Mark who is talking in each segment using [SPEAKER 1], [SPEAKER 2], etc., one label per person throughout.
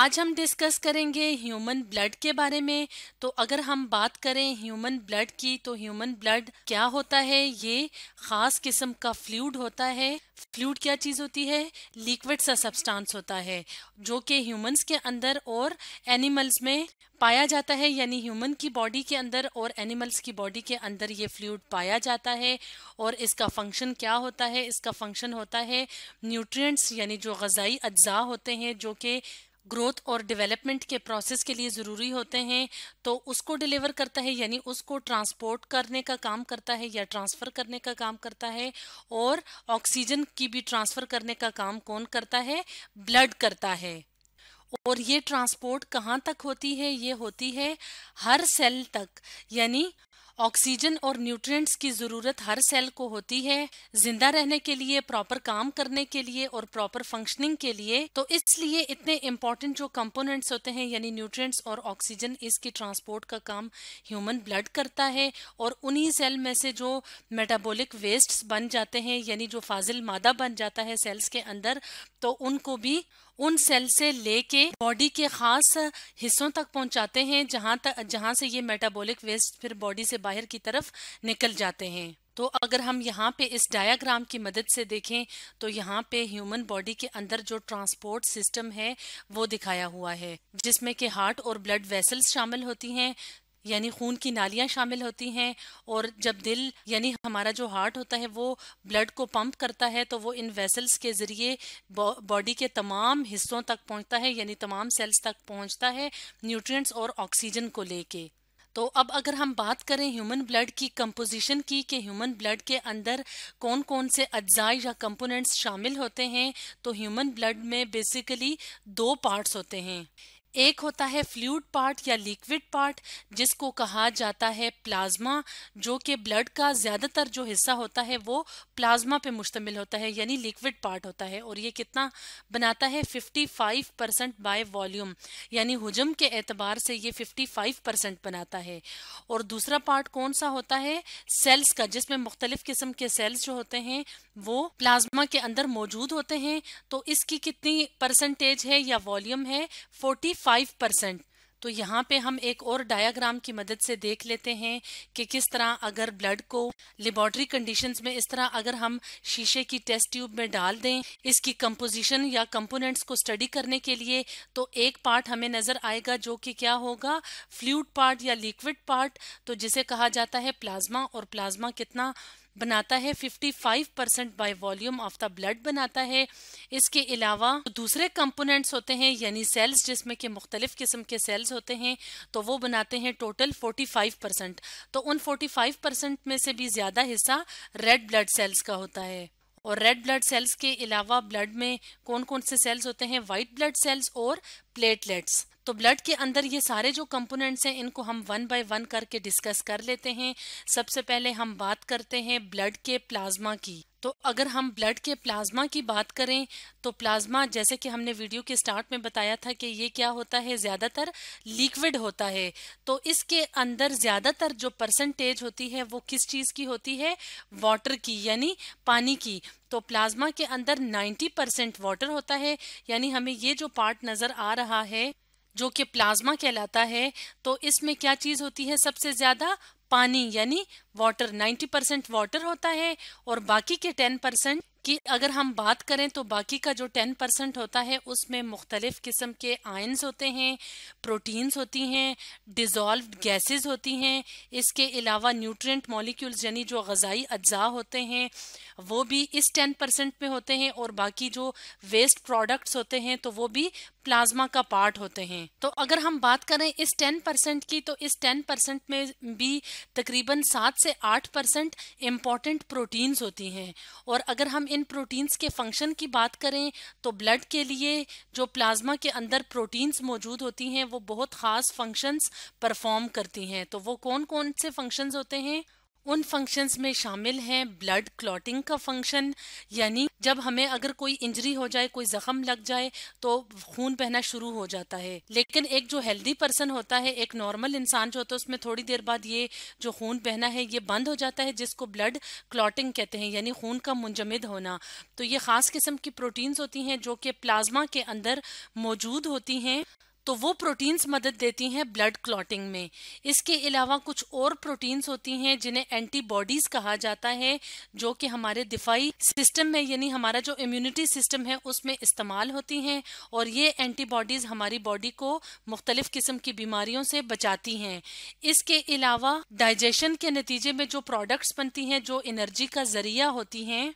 [SPEAKER 1] आज हम डिस्कस करेंगे ह्यूमन ब्लड के बारे में तो अगर हम बात करें ह्यूमन ब्लड की तो ह्यूमन ब्लड क्या होता है ये खास किस्म का फ्लूड होता है फ्लूड क्या चीज़ होती है लिक्विड सा सब्सटेंस होता है जो कि ह्यूमंस के अंदर और एनिमल्स में पाया जाता है यानी ह्यूमन की बॉडी के अंदर और एनिमल्स की बॉडी के अंदर ये फ्लूड पाया जाता है और इसका फंक्शन क्या होता है इसका फंक्शन होता है न्यूट्रिएंट्स यानी जो गज़ाई अज्जा होते हैं जो कि ग्रोथ और डेवलपमेंट के प्रोसेस के लिए ज़रूरी होते हैं तो उसको डिलीवर करता है यानी उसको ट्रांसपोर्ट करने का काम करता है या ट्रांसफ़र करने का काम करता है और ऑक्सीजन की भी ट्रांसफ़र करने का काम कौन करता है ब्लड करता है और ये ट्रांसपोर्ट कहाँ तक होती है ये होती है हर सेल तक यानी ऑक्सीजन और न्यूट्रिएंट्स की ज़रूरत हर सेल को होती है जिंदा रहने के लिए प्रॉपर काम करने के लिए और प्रॉपर फंक्शनिंग के लिए तो इसलिए इतने इम्पॉर्टेंट जो कंपोनेंट्स होते हैं यानी न्यूट्रिएंट्स और ऑक्सीजन इसकी ट्रांसपोर्ट का काम ह्यूमन ब्लड करता है और उन्हीं सेल में से जो मेटाबोलिक वेस्ट्स बन जाते हैं यानी जो फाजिल मादा बन जाता है सेल्स के अंदर तो उनको भी उन सेल से लेके बॉडी के खास हिस्सों तक पहुंचाते हैं जहां तक जहां से ये मेटाबॉलिक वेस्ट फिर बॉडी से बाहर की तरफ निकल जाते हैं तो अगर हम यहाँ पे इस डायग्राम की मदद से देखें तो यहाँ पे ह्यूमन बॉडी के अंदर जो ट्रांसपोर्ट सिस्टम है वो दिखाया हुआ है जिसमें कि हार्ट और ब्लड वेसल्स शामिल होती हैं यानी खून की नालियाँ शामिल होती हैं और जब दिल यानी हमारा जो हार्ट होता है वो ब्लड को पंप करता है तो वो इन वेसल्स के ज़रिए बॉडी के तमाम हिस्सों तक पहुंचता है यानी तमाम सेल्स तक पहुंचता है न्यूट्रिएंट्स और ऑक्सीजन को लेके तो अब अगर हम बात करें ह्यूमन ब्लड की कंपोजिशन की कि ह्यूमन ब्लड के अंदर कौन कौन से अज्जा या कंपोनेंट्स शामिल होते हैं तो ह्यूमन ब्लड में बेसिकली दो पार्ट्स होते हैं एक होता है फ्लूड पार्ट या लिक्विड पार्ट जिसको कहा जाता है प्लाज्मा जो कि ब्लड का ज़्यादातर जो हिस्सा होता है वो प्लाज्मा पे मुश्तमिल होता है यानी लिक्विड पार्ट होता है और ये कितना बनाता है 55 परसेंट बाय वॉल्यूम यानी हजम के एतबार से ये 55 परसेंट बनाता है और दूसरा पार्ट कौन सा होता है सेल्स का जिसमें मुख्तलिफ़ किस्म के सेल्स जो होते हैं वो प्लाज्मा के अंदर मौजूद होते हैं तो इसकी कितनी परसेंटेज है या वॉल्यूम है फोर्टी फाइव परसेंट तो यहाँ पे हम एक और डायाग्राम की मदद से देख लेते हैं कि किस तरह अगर ब्लड को लेबोरेटरी कंडीशंस में इस तरह अगर हम शीशे की टेस्ट ट्यूब में डाल दें इसकी कंपोजिशन या कंपोनेंट्स को स्टडी करने के लिए तो एक पार्ट हमें नज़र आएगा जो कि क्या होगा फ्लूड पार्ट या लिक्विड पार्ट तो जिसे कहा जाता है प्लाज्मा और प्लाज्मा कितना बनाता है 55 percent by volume of the blood बनाता है इसके अलावा दूसरे कंपोनेंट्स होते हैं यानी सेल्स जिसमें कि मुख्तलिफ किस्म के सेल्स होते हैं तो वो बनाते हैं टोटल 45 परसेंट तो उन 45 परसेंट में से भी ज़्यादा हिस्सा रेड ब्लड सेल्स का होता है और रेड ब्लड सेल्स के अलावा ब्लड में कौन कौन से सेल्स होते हैं वाइट ब्लड सेल्स और प्लेटलेट्स तो ब्लड के अंदर ये सारे जो कंपोनेंट्स हैं इनको हम वन बाय वन करके डिस्कस कर लेते हैं सबसे पहले हम बात करते हैं ब्लड के प्लाज्मा की तो अगर हम ब्लड के प्लाज्मा की बात करें तो प्लाज्मा जैसे कि हमने वीडियो के स्टार्ट में बताया था कि ये क्या होता है ज़्यादातर लिक्विड होता है तो इसके अंदर ज़्यादातर जो परसेंटेज होती है वो किस चीज़ की होती है वाटर की यानी पानी की तो प्लाज्मा के अंदर 90 परसेंट वाटर होता है यानी हमें ये जो पार्ट नज़र आ रहा है जो कि प्लाज्मा कहलाता है तो इसमें क्या चीज़ होती है सबसे ज़्यादा पानी यानी वाटर 90 परसेंट वाटर होता है और बाकी के 10 परसेंट कि अगर हम बात करें तो बाकी का जो टेन परसेंट होता है उसमें मुख्तलिफ़ किस्म के आयन्स होते हैं प्रोटीन्स होती हैं डिज़ोल्व गैसेस होती हैं इसके अलावा न्यूट्रिएंट मॉलिक्यूल्स यानी जो गज़ाई अज्जा होते हैं वो भी इस टेन परसेंट में होते हैं और बाकी जो वेस्ट प्रोडक्ट्स होते हैं तो वो भी प्लाज्मा का पार्ट होते हैं तो अगर हम बात करें इस टेन परसेंट की तो इस टेन परसेंट में भी तकरीबन सात से आठ परसेंट इम्पॉर्टेंट प्रोटीन्स होती हैं और अगर हम इन प्रोटीन्स के फंक्शन की बात करें तो ब्लड के लिए जो प्लाज्मा के अंदर प्रोटीन्स मौजूद होती हैं वो बहुत ख़ास फंक्शंस परफॉर्म करती हैं तो वो कौन कौन से फंक्शंस होते हैं उन फंक्शंस में शामिल हैं ब्लड क्लॉटिंग का फंक्शन यानी जब हमें अगर कोई इंजरी हो जाए कोई जख्म लग जाए तो खून बहना शुरू हो जाता है लेकिन एक जो हेल्दी पर्सन होता है एक नॉर्मल इंसान जो होता है उसमें थोड़ी देर बाद ये जो खून बहना है ये बंद हो जाता है जिसको ब्लड क्लॉटिंग कहते हैं यानी खून का मुंजमद होना तो ये खास किस्म की प्रोटीन्स होती हैं जो कि प्लाज्मा के अंदर मौजूद होती हैं तो वो प्रोटीन्स मदद देती हैं ब्लड क्लॉटिंग में इसके अलावा कुछ और प्रोटीन्स होती हैं जिन्हें एंटीबॉडीज कहा जाता है जो कि हमारे दिफाई सिस्टम में यानी हमारा जो इम्यूनिटी सिस्टम है उसमें इस्तेमाल होती हैं और ये एंटीबॉडीज हमारी बॉडी को मुख्तलिफ किस्म की बीमारियों से बचाती हैं इसके अलावा डाइजेशन के नतीजे में जो प्रोडक्ट्स बनती हैं जो एनर्जी का जरिया होती हैं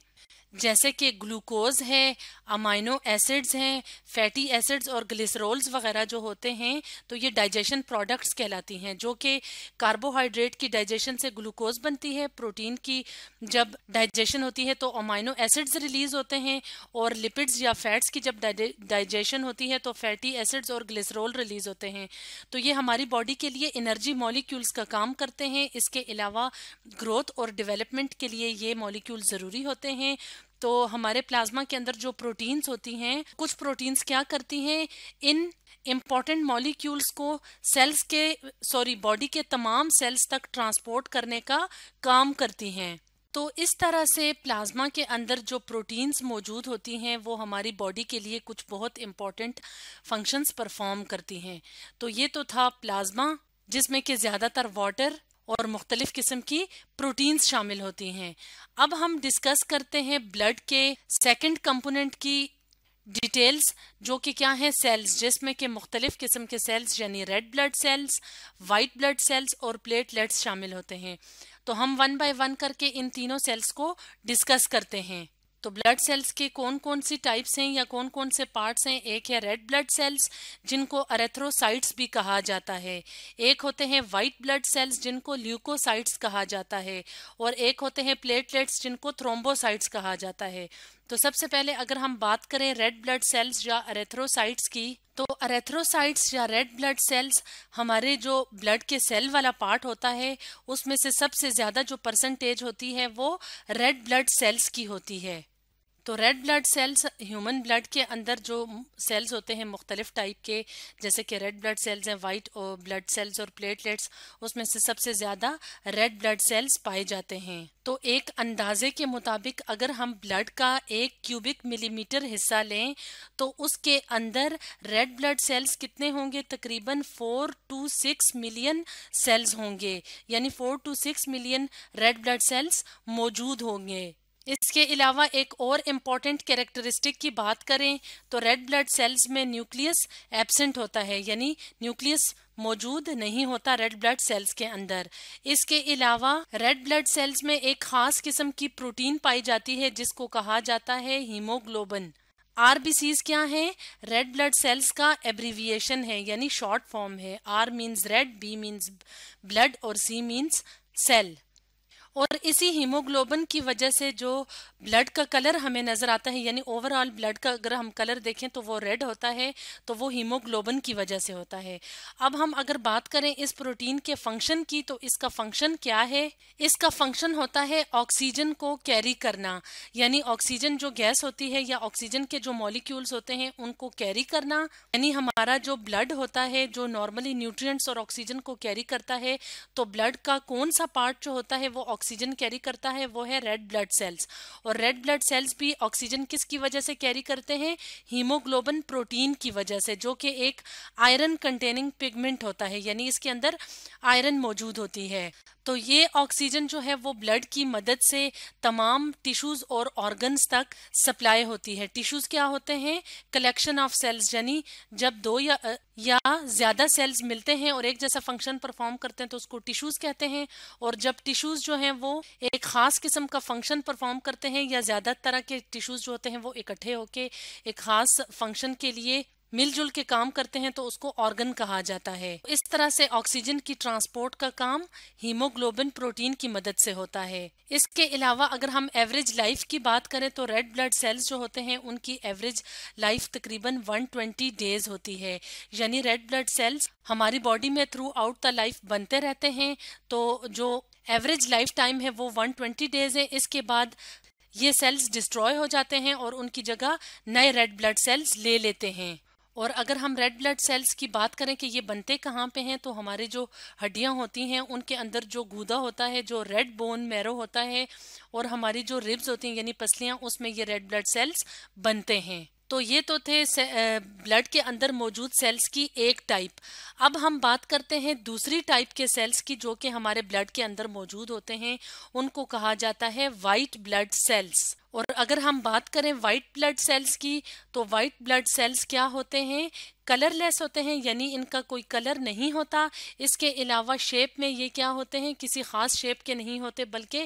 [SPEAKER 1] जैसे कि ग्लूकोज है अमाइनो एसिड्स हैं फैटी एसिड्स और ग्लिसरोल्स वगैरह जो होते हैं तो ये डाइजेशन प्रोडक्ट्स कहलाती हैं जो कि कार्बोहाइड्रेट की डाइजेशन से ग्लूकोज बनती है प्रोटीन की जब डाइजेशन होती है तो अमाइनो एसिड्स रिलीज होते हैं और लिपिड्स या फैट्स की जब डाइजेशन होती है तो फैटी एसिड्स और ग्लिसरोल रिलीज होते हैं तो ये हमारी बॉडी के लिए एनर्जी मॉलिक्यूल्स का काम करते हैं इसके अलावा ग्रोथ और डिवेलपमेंट के लिए ये मॉलिक्यूल ज़रूरी होते हैं तो हमारे प्लाज्मा के अंदर जो प्रोटीन्स होती हैं कुछ प्रोटीन्स क्या करती हैं इन इम्पॉर्टेंट मॉलिक्यूल्स को सेल्स के सॉरी बॉडी के तमाम सेल्स तक ट्रांसपोर्ट करने का काम करती हैं तो इस तरह से प्लाज्मा के अंदर जो प्रोटीन्स मौजूद होती हैं वो हमारी बॉडी के लिए कुछ बहुत इम्पॉर्टेंट फंक्शंस परफॉर्म करती हैं तो ये तो था प्लाज्मा जिसमें कि ज़्यादातर वाटर और मुख्तलिफ किस्म की प्रोटीन्स शामिल होती हैं अब हम डिस्कस करते हैं ब्लड के सेकेंड कंपोनेंट की डिटेल्स जो कि क्या हैं सेल्स जिसमें कि मुख्तलिफ किस्म के सेल्स यानी red blood cells white blood cells और प्लेटलेट्स शामिल होते हैं तो हम वन बाय वन करके इन तीनों सेल्स को डिस्कस करते हैं तो ब्लड सेल्स के कौन कौन सी टाइप्स हैं या कौन कौन से पार्ट्स हैं एक है रेड ब्लड सेल्स जिनको अरेथ्रोसाइट्स भी कहा जाता है एक होते हैं वाइट ब्लड सेल्स जिनको ल्यूकोसाइट्स कहा जाता है और एक होते हैं प्लेटलेट्स जिनको थ्रोम्बोसाइट्स कहा जाता है तो सबसे पहले अगर हम बात करें रेड ब्लड सेल्स या अरेथ्रोसाइट्स की तो अरेथ्रोसाइट्स या रेड ब्लड सेल्स हमारे जो ब्लड के सेल वाला पार्ट होता है उसमें से सबसे ज़्यादा जो परसेंटेज होती है वो रेड ब्लड सेल्स की होती है तो red blood cells human blood के अंदर जो सेल्स होते हैं मुख्तलिफ टाइप के जैसे कि रेड ब्लड सेल्स हैं वाइट ब्लड सेल्स और प्लेटलेट्स उसमें से सबसे ज़्यादा रेड ब्लड सेल्स पाए जाते हैं तो एक अंदाजे के मुताबिक अगर हम ब्लड का एक क्यूबिक मिलीमीटर हिस्सा लें तो उसके अंदर रेड ब्लड सेल्स कितने होंगे तकरीबन four to six million cells होंगे यानी four to six million red blood cells मौजूद होंगे इसके अलावा एक और इम्पॉर्टेंट कैरेक्टरिस्टिक की बात करें तो रेड ब्लड सेल्स में न्यूक्लियस एबसेंट होता है यानी न्यूक्लियस मौजूद नहीं होता रेड ब्लड सेल्स के अंदर इसके अलावा रेड ब्लड सेल्स में एक खास किस्म की प्रोटीन पाई जाती है जिसको कहा जाता है हीमोग्लोबन आरबीसीज क्या है रेड ब्लड सेल्स का एब्रीविएशन है यानी शॉर्ट फॉर्म है R means red B means blood और सी मीन्स सेल और इसी हीमोग्लोबिन की वजह से जो ब्लड का कलर हमें नज़र आता है यानी ओवरऑल ब्लड का अगर हम कलर देखें तो वो रेड होता है तो वो हीमोग्लोबिन की वजह से होता है अब हम अगर बात करें इस प्रोटीन के फंक्शन की तो इसका फंक्शन क्या है इसका फंक्शन होता है ऑक्सीजन को कैरी करना यानी ऑक्सीजन जो गैस होती है या ऑक्सीजन के जो मॉलिक्यूल्स होते हैं उनको कैरी करना यानी हमारा जो ब्लड होता है जो नॉर्मली न्यूट्रिएंट्स और ऑक्सीजन को कैरी करता है तो ब्लड का कौन सा पार्ट जो होता है वो ऑक्सीजन कैरी करता है वो है रेड ब्लड सेल्स और रेड ब्लड सेल्स भी ऑक्सीजन किसकी वजह से कैरी करते हैं हीमोग्लोबिन प्रोटीन की वजह से जो कि एक आयरन कंटेनिंग पिगमेंट होता है यानी इसके अंदर आयरन मौजूद होती है तो ये ऑक्सीजन जो है वो ब्लड की मदद से तमाम टिश्यूज और ऑर्गन्स तक सप्लाई होती है टिश्यूज क्या होते हैं कलेक्शन ऑफ सेल्स यानी जब दो या या ज्यादा सेल्स मिलते हैं और एक जैसा फंक्शन परफॉर्म करते हैं तो उसको टिश्यूज कहते हैं और जब टिश्यूज जो हैं वो एक खास किस्म का फंक्शन परफॉर्म करते हैं या ज्यादा तरह के टिश्यूज जो होते हैं वो इकट्ठे होके एक खास फंक्शन के लिए मिलजुल के काम करते हैं तो उसको ऑर्गन कहा जाता है इस तरह से ऑक्सीजन की ट्रांसपोर्ट का काम हीमोग्लोबिन प्रोटीन की मदद से होता है इसके अलावा अगर हम एवरेज लाइफ की बात करें तो रेड ब्लड सेल्स जो होते हैं उनकी एवरेज लाइफ तकरीबन 120 डेज होती है यानी रेड ब्लड सेल्स हमारी बॉडी में थ्रू आउट द लाइफ बनते रहते हैं तो जो एवरेज लाइफ टाइम है वो वन डेज है इसके बाद ये सेल्स डिस्ट्रॉय हो जाते हैं और उनकी जगह नए रेड ब्लड सेल्स ले लेते हैं और अगर हम रेड ब्लड सेल्स की बात करें कि ये बनते कहाँ पे हैं तो हमारे जो हड्डियाँ होती हैं उनके अंदर जो गूदा होता है जो रेड बोन मैरो होता है और हमारी जो रिब्स होती हैं यानी पसलियाँ उसमें ये रेड ब्लड सेल्स बनते हैं तो ये तो थे ब्लड के अंदर मौजूद सेल्स की एक टाइप अब हम बात करते हैं दूसरी टाइप के सेल्स की जो कि हमारे ब्लड के अंदर मौजूद होते हैं उनको कहा जाता है वाइट ब्लड सेल्स और अगर हम बात करें वाइट ब्लड सेल्स की तो वाइट ब्लड सेल्स क्या होते हैं कलरलेस होते हैं यानी इनका कोई कलर नहीं होता इसके अलावा शेप में ये क्या होते हैं किसी ख़ास शेप के नहीं होते बल्कि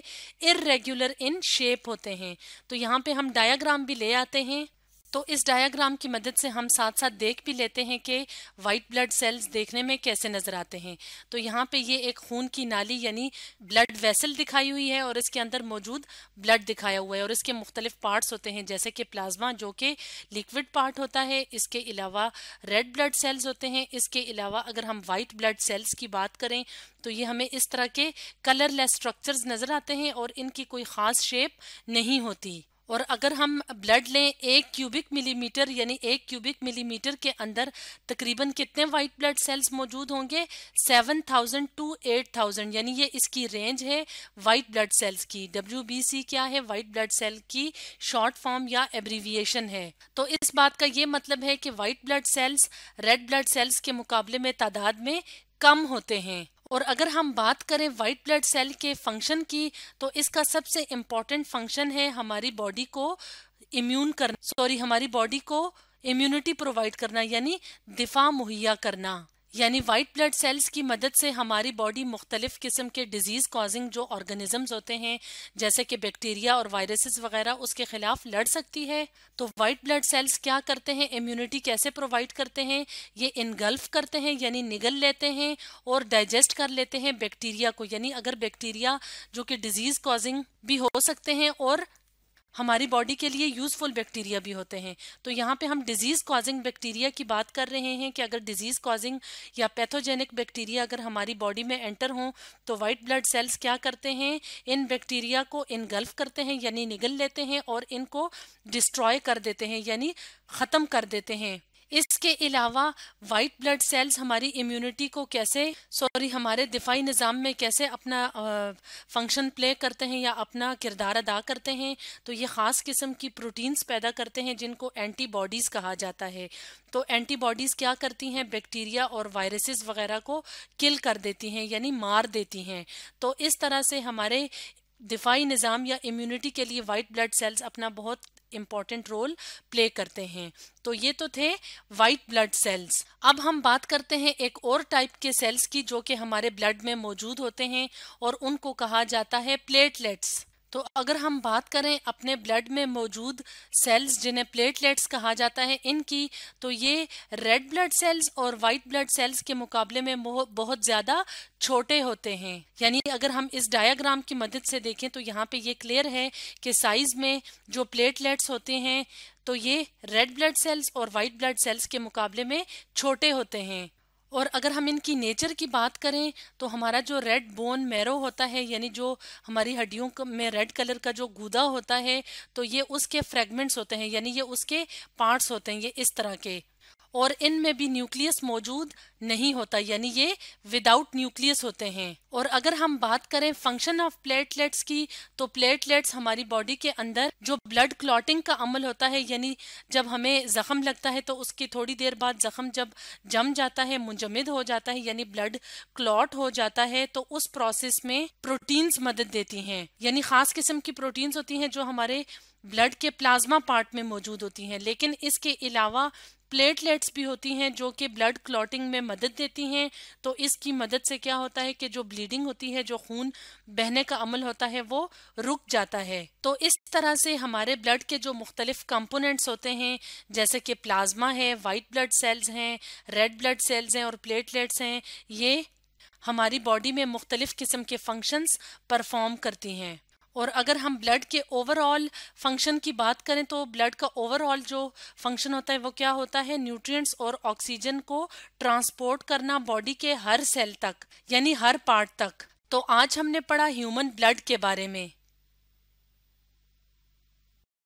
[SPEAKER 1] इरेगुलर इन शेप होते हैं तो यहाँ पे हम डायाग्राम भी ले आते हैं तो इस डायग्राम की मदद से हम साथ साथ देख भी लेते हैं कि वाइट ब्लड सेल्स देखने में कैसे नज़र आते हैं तो यहाँ पे ये एक खून की नाली यानी ब्लड वेसल दिखाई हुई है और इसके अंदर मौजूद ब्लड दिखाया हुआ है और इसके मुख्तलिफ पार्ट्स होते हैं जैसे कि प्लाज्मा जो कि लिक्विड पार्ट होता है इसके अलावा रेड ब्लड सेल्स होते हैं इसके अलावा अगर हम वाइट ब्लड सेल्स की बात करें तो ये हमें इस तरह के कलरलेस स्ट्रक्चर्स नज़र आते हैं और इनकी कोई ख़ास शेप नहीं होती और अगर हम ब्लड लें एक क्यूबिक मिलीमीटर यानी एक क्यूबिक मिलीमीटर के अंदर तकरीबन कितने वाइट ब्लड सेल्स मौजूद होंगे seven thousand to eight thousand यानी ये इसकी रेंज है वाइट ब्लड सेल्स की डब्ल्यू बी सी क्या है वाइट ब्लड सेल की शॉर्ट फॉर्म या एब्रीविएशन है तो इस बात का ये मतलब है कि white blood cells red blood cells के मुकाबले में तादाद में कम होते हैं और अगर हम बात करें वाइट ब्लड सेल के फंक्शन की तो इसका सबसे इम्पॉर्टेंट फंक्शन है हमारी बॉडी को इम्यून करना सॉरी हमारी बॉडी को इम्यूनिटी प्रोवाइड करना यानी दिफा मुहैया करना यानी वाइट ब्लड सेल्स की मदद से हमारी बॉडी मुख्तलिफ किस्म के डिजीज़ कॉजिंग जो ऑर्गेनिजम्स होते हैं जैसे कि बैक्टीरिया और वायरसेस वगैरह उसके खिलाफ लड़ सकती है तो वाइट ब्लड सेल्स क्या करते हैं इम्यूनिटी कैसे प्रोवाइड करते हैं ये इनगल्फ करते हैं यानी निगल लेते हैं और डाइजेस्ट कर लेते हैं बैक्टीरिया को यानी अगर बैक्टीरिया जो कि डिजीज़ कॉजिंग भी हो सकते हैं और हमारी बॉडी के लिए यूजफुल बैक्टीरिया भी होते हैं तो यहाँ पे हम डिजीज कॉजिंग बैक्टीरिया की बात कर रहे हैं कि अगर डिजीज कॉजिंग या पैथोजेनिक बैक्टीरिया अगर हमारी बॉडी में एंटर हों तो वाइट ब्लड सेल्स क्या करते हैं इन बैक्टीरिया को इनगल्फ करते हैं यानी निगल लेते हैं और इनको डिस्ट्रॉय कर देते हैं यानी ख़त्म कर देते हैं इसके अलावा वाइट ब्लड सेल्स हमारी इम्यूनिटी को कैसे सॉरी हमारे दिफाई निज़ाम में कैसे अपना फंक्शन प्ले करते हैं या अपना किरदार अदा करते हैं तो ये ख़ास किस्म की प्रोटीन्स पैदा करते हैं जिनको एंटीबॉडीज़ कहा जाता है तो एंटीबॉडीज़ क्या करती हैं बैक्टीरिया और वायरसेस वगैरह को किल कर देती हैं यानी मार देती हैं तो इस तरह से हमारे दिफाई निज़ाम या इम्यूनिटी के लिए वाइट ब्लड सेल्स अपना बहुत इम्पॉर्टेंट रोल प्ले करते हैं तो ये तो थे वाइट ब्लड सेल्स अब हम बात करते हैं एक और टाइप के सेल्स की जो कि हमारे ब्लड में मौजूद होते हैं और उनको कहा जाता है प्लेटलेट्स तो अगर हम बात करें अपने ब्लड में मौजूद सेल्स जिन्हें प्लेटलेट्स कहा जाता है इनकी तो ये रेड ब्लड सेल्स और वाइट ब्लड सेल्स के मुकाबले में बहुत ज़्यादा छोटे होते हैं यानी अगर हम इस डायग्राम की मदद से देखें तो यहाँ पे ये क्लियर है कि साइज में जो प्लेटलेट्स होते हैं तो ये रेड ब्लड सेल्स और वाइट ब्लड सेल्स के मुकाबले में छोटे होते हैं और अगर हम इनकी नेचर की बात करें तो हमारा जो रेड बोन मैरो होता है यानी जो हमारी हड्डियों में रेड कलर का जो गूदा होता है तो ये उसके फ्रेगमेंट्स होते हैं यानी ये उसके पार्ट्स होते हैं ये इस तरह के और इनमें भी न्यूक्लियस मौजूद नहीं होता यानी ये विदाउट न्यूक्लियस होते हैं और अगर हम बात करें फंक्शन ऑफ प्लेटलेट्स की तो प्लेटलेट्स हमारी बॉडी के अंदर जो ब्लड क्लॉटिंग का अमल होता है यानी जब हमें जख्म लगता है तो उसकी थोड़ी देर बाद जख्म जब जम जाता है मुंजमद हो जाता है यानी ब्लड क्लॉट हो जाता है तो उस प्रोसेस में प्रोटीन्स मदद देती हैं यानी खास किस्म की प्रोटीन्स होती हैं जो हमारे ब्लड के प्लाज्मा पार्ट में मौजूद होती हैं लेकिन इसके अलावा प्लेटलेट्स भी होती हैं जो कि ब्लड क्लॉटिंग में मदद देती हैं तो इसकी मदद से क्या होता है कि जो ब्लीडिंग होती है जो खून बहने का अमल होता है वो रुक जाता है तो इस तरह से हमारे ब्लड के जो मुख्तलिफ कंपोनेंट्स होते हैं जैसे कि प्लाज्मा है वाइट ब्लड सेल्स हैं रेड ब्लड सेल्स हैं और प्लेटलेट्स हैं ये हमारी बॉडी में मुख्तलिफ किस्म के फंक्शंस परफॉर्म करती हैं और अगर हम ब्लड के ओवरऑल फंक्शन की बात करें तो ब्लड का ओवरऑल जो फंक्शन होता है वो क्या होता है न्यूट्रिएंट्स और ऑक्सीजन को ट्रांसपोर्ट करना बॉडी के हर सेल तक यानी हर पार्ट तक तो आज हमने पढ़ा ह्यूमन ब्लड के बारे में